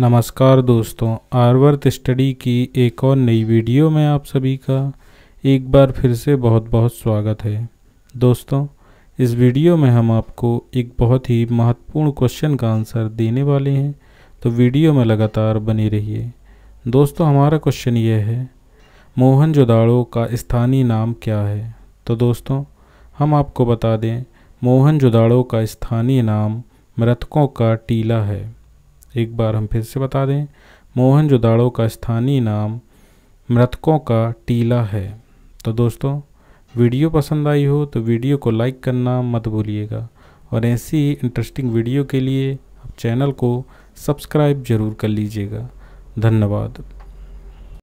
नमस्कार दोस्तों आर्वर्थ स्टडी की एक और नई वीडियो में आप सभी का एक बार फिर से बहुत बहुत स्वागत है दोस्तों इस वीडियो में हम आपको एक बहुत ही महत्वपूर्ण क्वेश्चन का आंसर देने वाले हैं तो वीडियो में लगातार बने रहिए दोस्तों हमारा क्वेश्चन यह है मोहनजोदाड़ो का स्थानीय नाम क्या है तो दोस्तों हम आपको बता दें मोहनजोदाड़ो का स्थानीय नाम मृतकों का टीला है एक बार हम फिर से बता दें जोदाड़ो का स्थानीय नाम मृतकों का टीला है तो दोस्तों वीडियो पसंद आई हो तो वीडियो को लाइक करना मत भूलिएगा और ऐसी ही इंटरेस्टिंग वीडियो के लिए आप चैनल को सब्सक्राइब ज़रूर कर लीजिएगा धन्यवाद